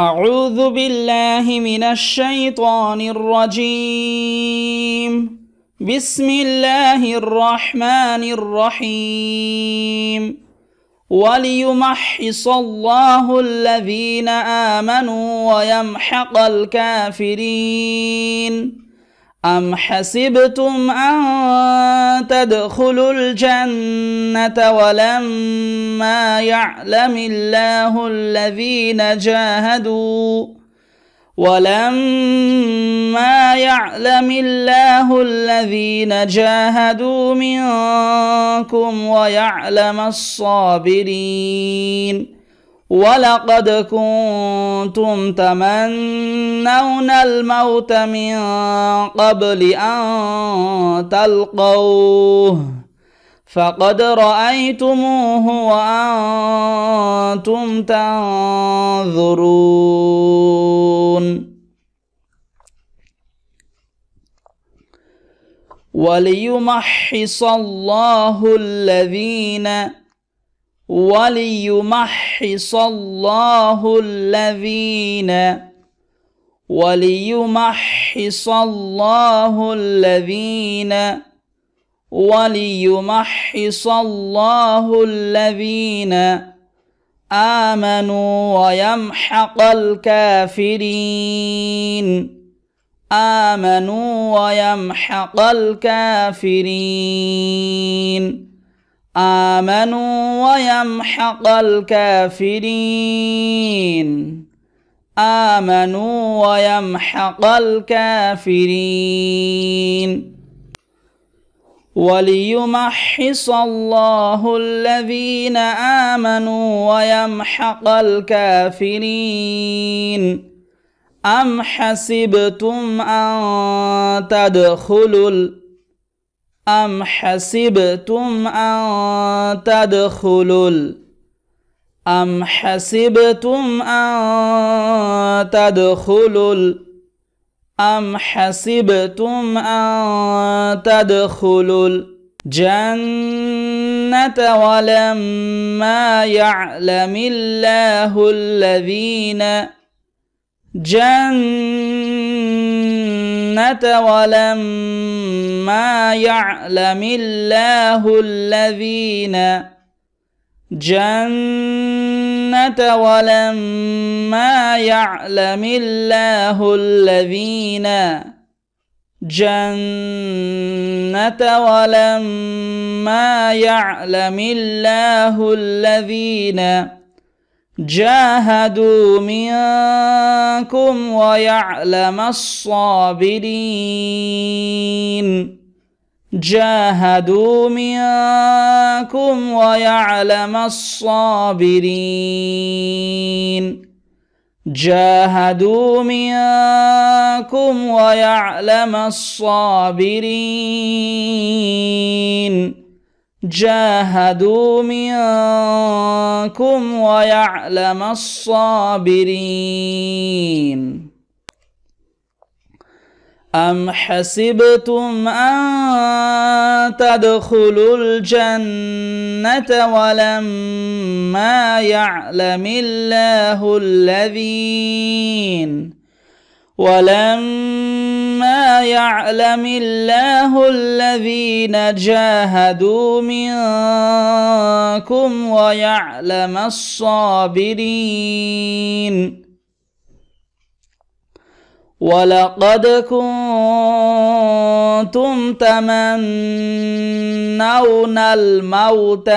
أعوذ بالله من الشيطان الرجيم بسم الله الرحمن الرحيم وليمحص الله الذين آمنوا ويمحق الكافرين أم حسبتم أن تدخلوا الجنة ولما يعلم الله الذين جاهدوا ولما يعلم الله الذين جاهدوا منكم ويعلم الصابرين ۖ ولقد كنتم تمنون الموت من قبل ان تلقوه فقد رايتموه وانتم تنظرون وليمحص الله الذين وليمحص الله الذين وليمحص الله الذين وليمحص الله الذين آمنوا ويمحق الكافرين آمنوا ويمحق الكافرين آمنوا ويمحق الكافرين آمنوا ويمحق الكافرين وليمحص الله الذين آمنوا ويمحق الكافرين أم حسبتم أن تدخلوا أم حسبتم أن تدخلوا أم حسبتم أن تدخلوا أم حسبتم أن تدخلوا الجنة ولما يعلم الله الذين جنة الفتنه ولما يعلم الله الذين جنة ولما يعلم الله الذين جنة ولما يعلم الله الذين جاهدوا منكم ويعلم الصابرين جاهدوا منكم ويعلم الصابرين جاهدوا منكم ويعلم الصابرين جاهدوا منكم ويعلم الصابرين أم حسبتم أن تدخلوا الجنة ولما يعلم الله الذين ولما يعلم الله الذين جاهدوا منكم ويعلم الصابرين ولقد كنتم تمنون الموت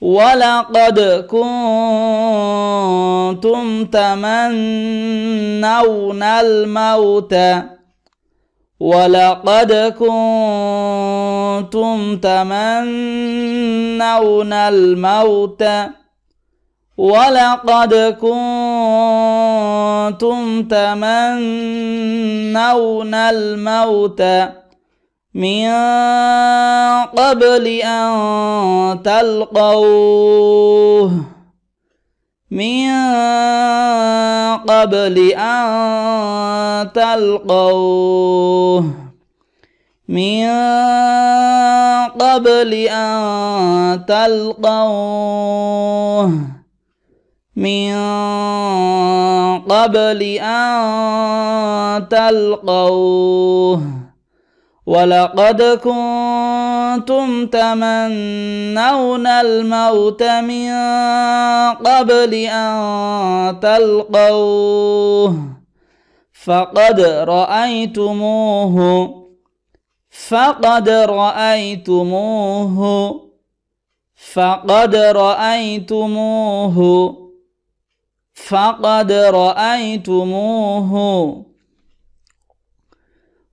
ولقد كنتم تمنون الموت ولقد كنتم تمنون الموت ولقد كنتم تمنون الموت من قبل أن تلقوه من قبل أن تلقوه من قبل أن تلقوه من قبل أن تلقوه ولقد كنتم تمنون الموت من قبل ان تلقوه فقد رايتموه فقد رايتموه فقد رايتموه فقد رايتموه, فقد رأيتموه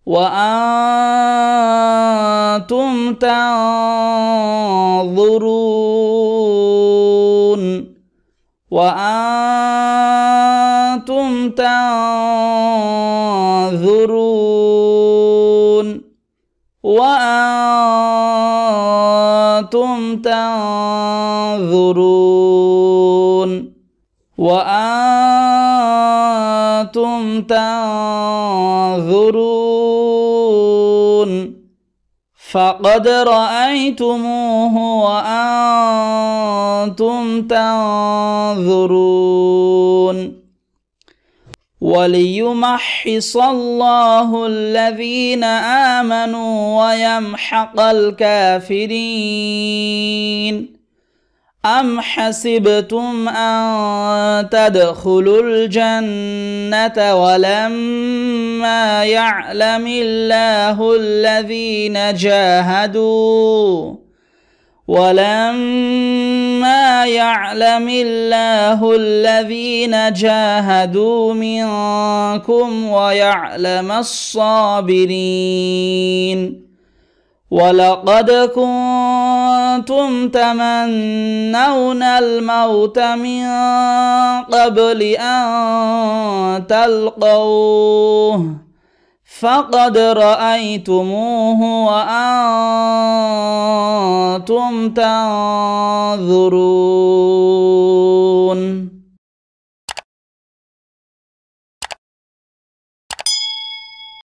وأنتم تنظرون وأنتم تنظرون وأنتم تنظرون وأنتم تنظرون فقد رأيتموه وأنتم تنظرون وليمحص الله الذين آمنوا ويمحق الكافرين أم حسبتم أن تدخلوا الجنة ولما يعلم الله الذين جاهدوا ولما يعلم الله الذين جاهدوا منكم ويعلم الصابرين ولقد كنتم كنتم تمنون الموت من قبل ان تلقوه فقد رايتموه وانتم تنظرون